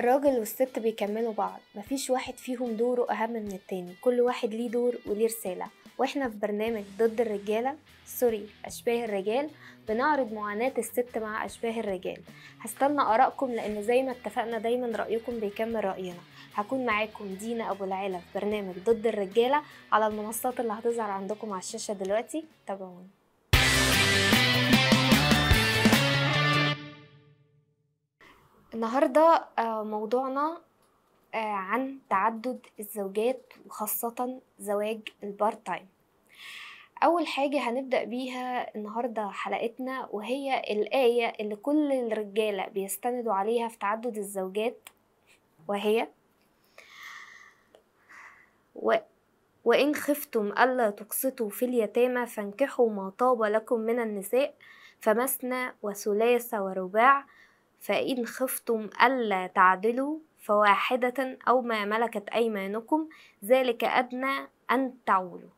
الراجل والست بيكملوا بعض مفيش واحد فيهم دوره أهم من التاني كل واحد ليه دور وليه رسالة واحنا في برنامج ضد الرجالة سوري أشباه الرجال بنعرض معاناة الست مع أشباه الرجال هستنى آرائكم لأن زي ما اتفقنا دايما رأيكم بيكمل رأينا هكون معاكم دينا أبو العلا في برنامج ضد الرجالة على المنصات اللي هتظهر عندكم على الشاشة دلوقتي تابعونا النهاردة آه، موضوعنا آه، عن تعدد الزوجات وخاصة زواج البارت تايم أول حاجة هنبدأ بيها النهاردة حلقتنا وهي الآية اللي كل الرجالة بيستندوا عليها في تعدد الزوجات وهي و وإن خفتم ألا تقسطوا في اليتامى فانكحوا ما طاب لكم من النساء فمثنى وثلاث ورباع فإن خفتم ألا تعدلوا فواحدة أو ما ملكت أيمانكم ذلك أدنى أن تعولوا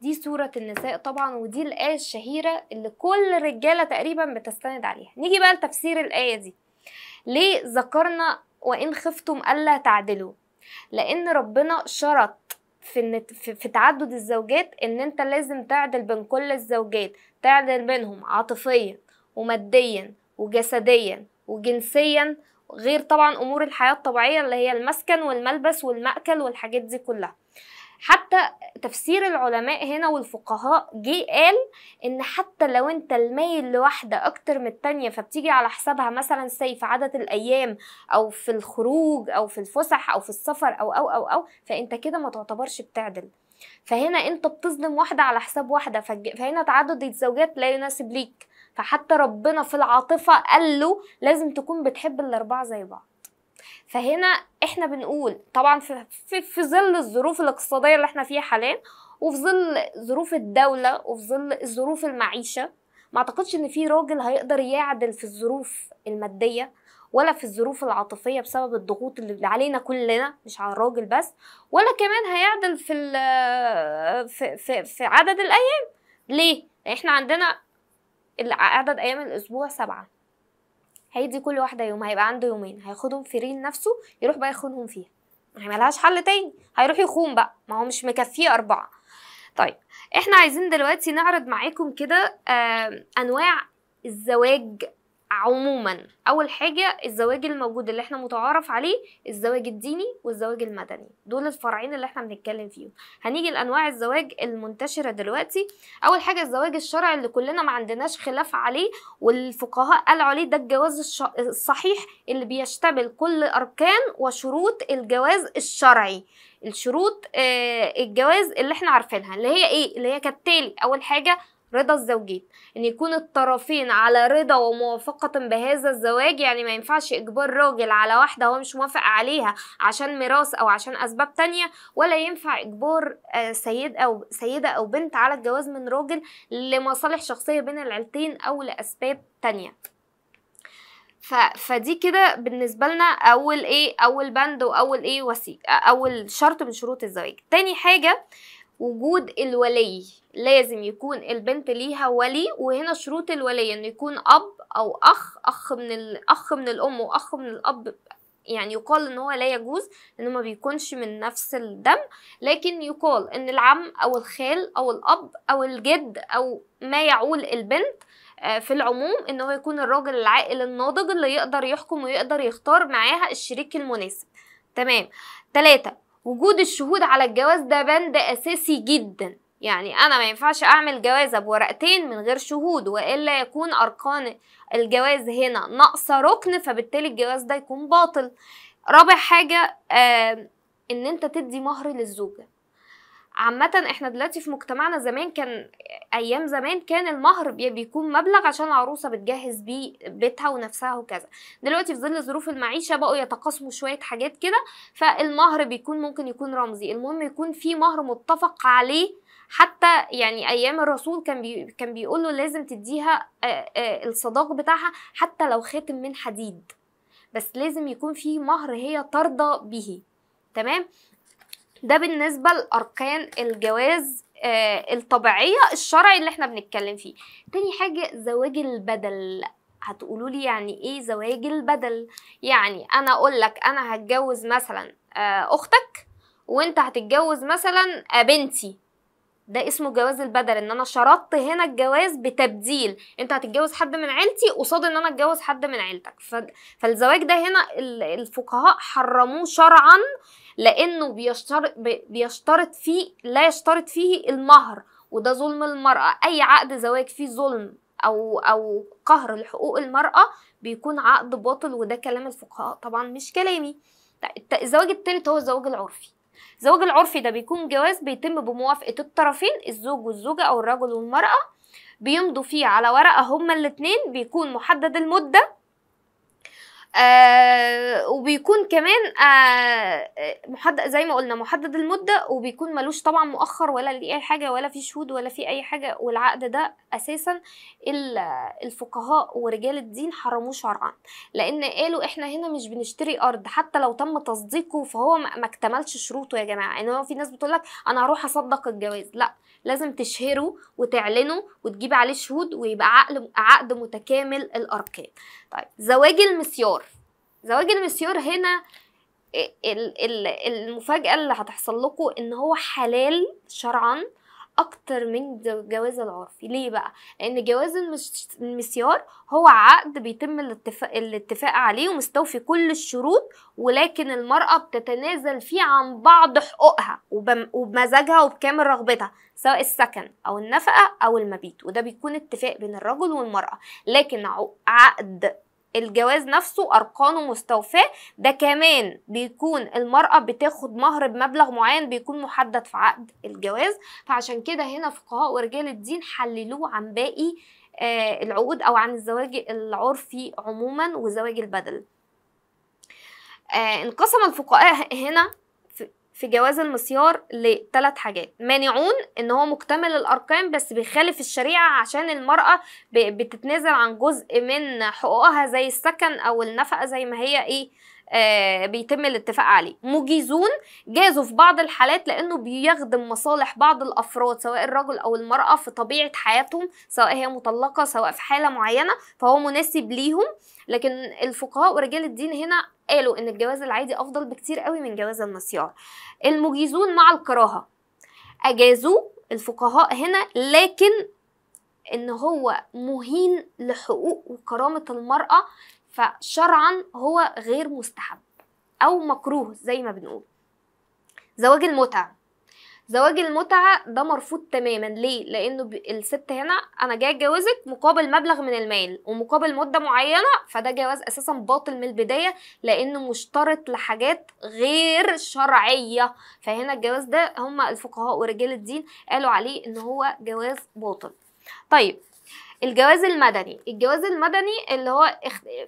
دي سورة النساء طبعا ودي الآية الشهيرة اللي كل الرجالة تقريبا بتستند عليها نيجي بقى لتفسير الآية دي ليه ذكرنا وإن خفتم ألا تعدلوا لأن ربنا شرط في في تعدد الزوجات ان انت لازم تعدل بين كل الزوجات تعدل بينهم عاطفيا وماديا وجسديا وجنسيا غير طبعا امور الحياه الطبيعيه اللي هي المسكن والملبس والماكل والحاجات دي كلها حتى تفسير العلماء هنا والفقهاء جه قال ان حتى لو انت الميل لواحده اكتر من التانيه فبتيجي على حسابها مثلا سي في عدد الايام او في الخروج او في الفسح او في السفر او او او او فانت كده ما تعتبرش بتعدل فهنا انت بتظلم واحده على حساب واحده فهنا تعدد الزوجات لا يناسب ليك فحتى ربنا في العاطفة قال له لازم تكون بتحب الأربعة زي بعض فهنا احنا بنقول طبعا في, في, في ظل الظروف الاقتصادية اللي احنا فيها حاليا وفي ظل ظروف الدولة وفي ظل ظروف المعيشة ما اعتقدش ان في راجل هيقدر يعدل في الظروف المادية ولا في الظروف العاطفية بسبب الضغوط اللي علينا كلنا مش على الراجل بس ولا كمان هيعدل في في, في, في عدد الأيام ليه؟ احنا عندنا عدد ايام الاسبوع سبعه هيدي كل واحده يوم هيبقى عنده يومين هياخدهم في رين نفسه يروح بقى يخونهم فيها ما هي ملهاش حل تاني هيروح يخون بقى ما هو مش مكفيه اربعه طيب احنا عايزين دلوقتي نعرض معاكم كده انواع الزواج عموما اول حاجه الزواج الموجود اللي احنا متعارف عليه الزواج الديني والزواج المدني دول الفرعين اللي احنا بنتكلم فيهم هنيجي لانواع الزواج المنتشره دلوقتي اول حاجه الزواج الشرعي اللي كلنا ما عندناش خلاف عليه والفقهاء قالوا عليه ده الجواز الصحيح اللي بيشتمل كل اركان وشروط الجواز الشرعي الشروط آه، الجواز اللي احنا عارفينها اللي هي ايه اللي هي كالتالي اول حاجه رضا الزوجين ان يكون الطرفين على رضا وموافقة بهذا الزواج يعني ما ينفعش اجبار راجل على واحدة هو مش موافق عليها عشان ميراث او عشان اسباب تانية ولا ينفع اجبار آه، سيد او سيدة او بنت على الجواز من راجل لمصالح شخصية بين العيلتين او لاسباب تانية ف... فدي كده بالنسبه لنا اول ايه اول بند واول ايه وسيله اول شرط من شروط الزواج تاني حاجه وجود الولي لازم يكون البنت ليها ولي وهنا شروط الولي انه يكون اب او اخ اخ من الاخ من الام واخ من الاب يعني يقال ان هو لا يجوز انه ما بيكونش من نفس الدم لكن يقال ان العم او الخال او الاب او الجد او ما يعول البنت آه، في العموم ان هو يكون الراجل العاقل الناضج اللي يقدر يحكم ويقدر يختار معاها الشريك المناسب تمام تلاتة وجود الشهود على الجواز ده بند اساسي جدا يعني أنا ما ينفعش أعمل جوازة بورقتين من غير شهود وإلا يكون أركان الجواز هنا ناقصة ركن فبالتالي الجواز ده يكون باطل رابع حاجة آه إن أنت تدي مهر للزوجة عامة احنا دلوقتي في مجتمعنا زمان كان ايام زمان كان المهر بيكون مبلغ عشان العروسة بتجهز بيه بيتها ونفسها وكذا دلوقتي في ظل ظروف المعيشة بقوا يتقاسموا شوية حاجات كده فالمهر بيكون ممكن يكون رمزي المهم يكون في مهر متفق عليه حتى يعني ايام الرسول كان بي كان بيقول له لازم تديها الصداق بتاعها حتى لو خاتم من حديد بس لازم يكون في مهر هي ترضى به تمام ده بالنسبه لاركان الجواز الطبيعيه الشرعي اللي احنا بنتكلم فيه تاني حاجه زواج البدل هتقولوا لي يعني ايه زواج البدل يعني انا اقول لك انا هتجوز مثلا اختك وانت هتتجوز مثلا بنتي ده اسمه جواز البدل ان انا شرطت هنا الجواز بتبديل انت هتتجوز حد من عيلتي قصاد ان انا اتجوز حد من عيلتك ف... فالزواج ده هنا الفقهاء حرموه شرعا لانه بيشترط بيشترط فيه لا يشترط فيه المهر وده ظلم المراه اي عقد زواج فيه ظلم او او قهر لحقوق المراه بيكون عقد باطل وده كلام الفقهاء طبعا مش كلامي الزواج التالت هو الزواج العرفي الزواج العرفي ده بيكون جواز بيتم بموافقة الطرفين الزوج والزوجة أو الرجل والمرأة بيمضوا فيه على ورقة هما الاتنين بيكون محدد المدة آه وبيكون كمان آه محدد زي ما قلنا محدد المده وبيكون ملوش طبعا مؤخر ولا ليه اي حاجه ولا في شهود ولا في اي حاجه والعقد ده اساسا الفقهاء ورجال الدين حرموه شرعا لان قالوا احنا هنا مش بنشتري ارض حتى لو تم تصديقه فهو ما اكتملش شروطه يا جماعه ان يعني هو في ناس بتقول لك انا هروح اصدق الجواز لا لازم تشهره وتعلنه وتجيب عليه شهود ويبقى عقد عقد متكامل الاركان طيب زواج المسيار زواج المسيار هنا المفاجاه اللي هتحصل لكم ان هو حلال شرعا اكتر من الجواز العرفي ليه بقى لان جواز المسيار هو عقد بيتم الاتفاق, الاتفاق عليه ومستوفي كل الشروط ولكن المراه بتتنازل فيه عن بعض حقوقها وبمزاجها وبكامل رغبتها سواء السكن او النفقه او المبيت وده بيكون اتفاق بين الرجل والمراه لكن عقد الجواز نفسه ارقانه مستوفاه ده كمان بيكون المراه بتاخد مهر بمبلغ معين بيكون محدد في عقد الجواز فعشان كده هنا فقهاء ورجال الدين حللوه عن باقي آه العقود او عن الزواج العرفي عموما وزواج البدل آه انقسم الفقهاء هنا في جواز المسيار لثلاث حاجات مانعون ان هو مكتمل الاركان بس بيخالف الشريعه عشان المراه بتتنازل عن جزء من حقوقها زي السكن او النفقه زي ما هي ايه آه، بيتم الاتفاق عليه مجيزون جازوا في بعض الحالات لانه بيخدم مصالح بعض الافراد سواء الرجل او المراه في طبيعه حياتهم سواء هي مطلقه سواء في حاله معينه فهو مناسب ليهم لكن الفقهاء ورجال الدين هنا قالوا ان الجواز العادي افضل بكتير قوي من جواز المسيار المجيزون مع الكراهه اجازوا الفقهاء هنا لكن ان هو مهين لحقوق وكرامه المراه فشرعا هو غير مستحب أو مكروه زي ما بنقول زواج المتعة زواج المتعة ده مرفوض تماما ليه؟ لأنه الست هنا أنا جاي أتجوزك مقابل مبلغ من المال ومقابل مدة معينة فده جواز أساسا باطل من البداية لأنه مشترط لحاجات غير شرعية فهنا الجواز ده هما الفقهاء ورجال الدين قالوا عليه إن هو جواز باطل طيب الجواز المدني الجواز المدني اللي هو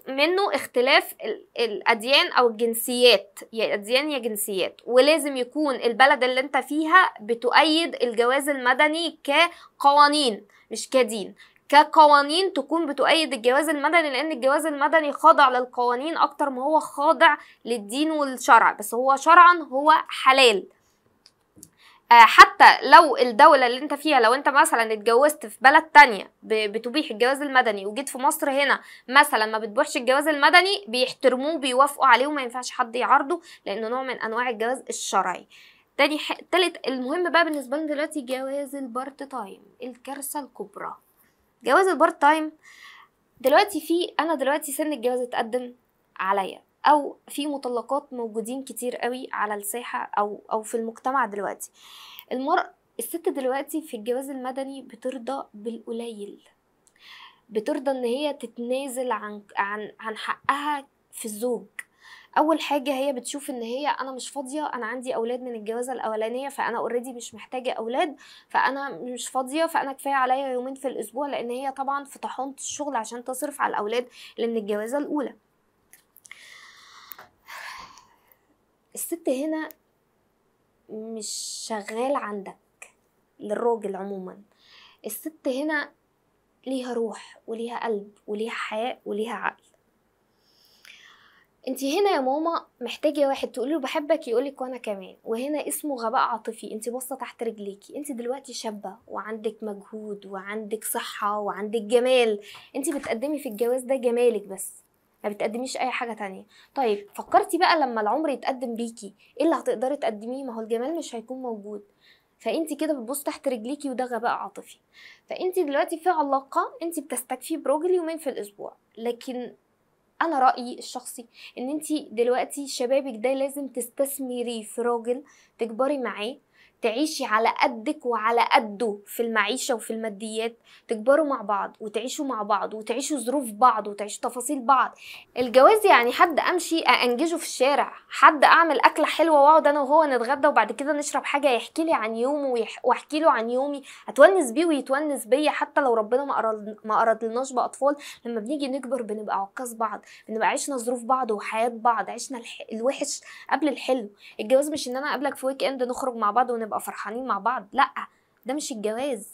منه اختلاف الاديان او الجنسيات يا اديان يا جنسيات ولازم يكون البلد اللي انت فيها بتؤيد الجواز المدني كقوانين مش كدين كقوانين تكون بتؤيد الجواز المدني لان الجواز المدني خاضع للقوانين اكتر ما هو خاضع للدين والشرع بس هو شرعا هو حلال آه، حتى لو الدولة اللي انت فيها لو انت مثلا اتجوزت في بلد تانية بتبيح الجواز المدني وجيت في مصر هنا مثلا ما بتبيحش الجواز المدني بيحترموه بيوافقوا عليه وما ينفعش حد يعارضه لانه نوع من انواع الجواز الشرعي تاني ح... تالت المهم بقى بالنسبة لنا دلوقتي جواز البارت تايم الكارثة الكبرى جواز البارت تايم دلوقتي في انا دلوقتي سن الجواز اتقدم عليا او في مطلقات موجودين كتير قوي على الساحه او او في المجتمع دلوقتي المرأة الست دلوقتي في الجواز المدني بترضى بالقليل بترضى ان هي تتنازل عن عن عن حقها في الزوج اول حاجه هي بتشوف ان هي انا مش فاضيه انا عندي اولاد من الجوازه الاولانيه فانا اوريدي مش محتاجه اولاد فانا مش فاضيه فانا كفايه عليا يومين في الاسبوع لان هي طبعا في طحنه الشغل عشان تصرف على الاولاد اللي من الجوازه الاولى الست هنا مش شغال عندك للراجل عموما الست هنا ليها روح وليها قلب وليها حياء وليها عقل انت هنا يا ماما محتاجه واحد تقول له بحبك يقولك وانا كمان وهنا اسمه غباء عاطفي انت باصه تحت رجليكي انت دلوقتي شابه وعندك مجهود وعندك صحه وعندك جمال انت بتقدمي في الجواز ده جمالك بس ما بتقدميش اي حاجه تانية طيب فكرتي بقى لما العمر يتقدم بيكي ايه اللي هتقدري تقدميه ما هو الجمال مش هيكون موجود فانت كده بتبص تحت رجليكي وده غباء عاطفي فانت دلوقتي في علاقه انت بتستكفي برجل يومين في الاسبوع لكن انا رايي الشخصي ان انت دلوقتي شبابك ده لازم تستثمري في راجل تكبري معاه تعيشي على قدك وعلى قده في المعيشة وفي الماديات تكبروا مع بعض وتعيشوا مع بعض وتعيشوا ظروف بعض وتعيشوا تفاصيل بعض الجواز يعني حد أمشي أنجزه في الشارع حد أعمل أكلة حلوة وأقعد أنا وهو نتغدى وبعد كده نشرب حاجة يحكي لي عن يومه وأحكي له عن يومي أتونس بيه ويتونس بيا حتى لو ربنا ما ما أرادلناش بأطفال لما بنيجي نكبر بنبقى عكاز بعض بنبقى عشنا ظروف بعض وحياة بعض عشنا الوحش قبل الحلو الجواز مش إن أنا أقابلك في ويك إند نخرج مع بعض ونبقى نبقى فرحانين مع بعض لا ده مش الجواز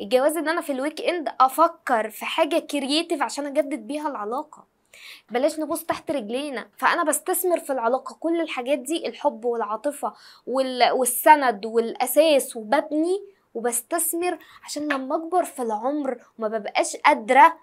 الجواز ان انا في الويك اند افكر في حاجه كرييتيف عشان اجدد بيها العلاقه بلاش نبص تحت رجلينا فانا بستثمر في العلاقه كل الحاجات دي الحب والعاطفه والسند والاساس وببني وبستثمر عشان لما اكبر في العمر وما ببقاش قادره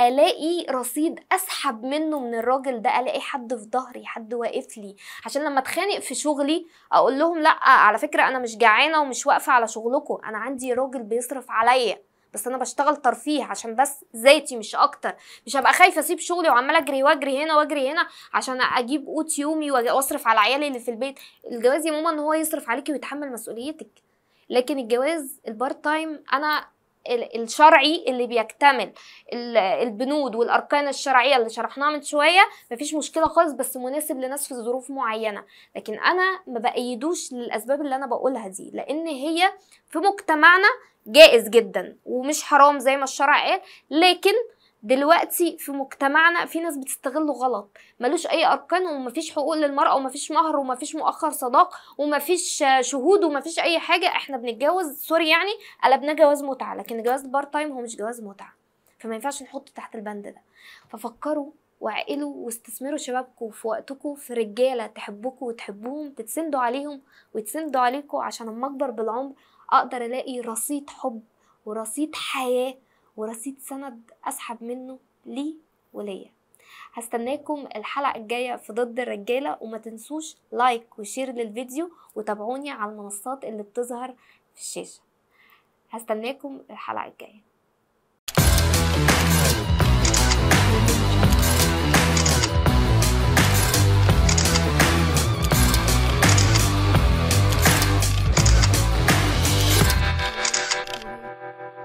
الاقي رصيد اسحب منه من الراجل ده الاقي حد في ظهري حد واقف لي عشان لما اتخانق في شغلي اقول لهم لا على فكره انا مش جعانه ومش واقفه على شغلكم انا عندي راجل بيصرف عليا بس انا بشتغل ترفيه عشان بس ذاتي مش اكتر مش هبقى خايفه اسيب شغلي وعماله اجري واجري هنا واجري هنا عشان اجيب قوت يومي واصرف على عيالي اللي في البيت الجواز يا ماما ان هو يصرف عليكي ويتحمل مسؤوليتك لكن الجواز البارت تايم انا الشرعي اللي بيكتمل البنود والاركان الشرعيه اللي شرحناها من شويه مفيش مشكله خالص بس مناسب لناس في ظروف معينه لكن انا ما بايدوش للاسباب اللي انا بقولها دي لان هي في مجتمعنا جائز جدا ومش حرام زي ما الشرع قال لكن دلوقتي في مجتمعنا في ناس بتستغله غلط ملوش اي اركان ومفيش حقوق للمراه ومفيش مهر ومفيش مؤخر صداق ومفيش شهود ومفيش اي حاجه احنا بنتجوز سوري يعني قلبناه جواز متعه لكن جواز بار تايم هو مش جواز متعه فما ينفعش نحطه تحت البند ده ففكروا وعقلوا واستثمروا شبابكم في وقتكم في رجاله تحبكم وتحبوهم تتسندوا عليهم ويتسندوا عليكم عشان اما اكبر بالعمر اقدر الاقي رصيد حب ورصيد حياه ورصيد سند أسحب منه لي وليا هستناكم الحلقة الجاية في ضد الرجالة وما تنسوش لايك وشير للفيديو وتابعوني على المنصات اللي بتظهر في الشاشة هستناكم الحلقة الجاية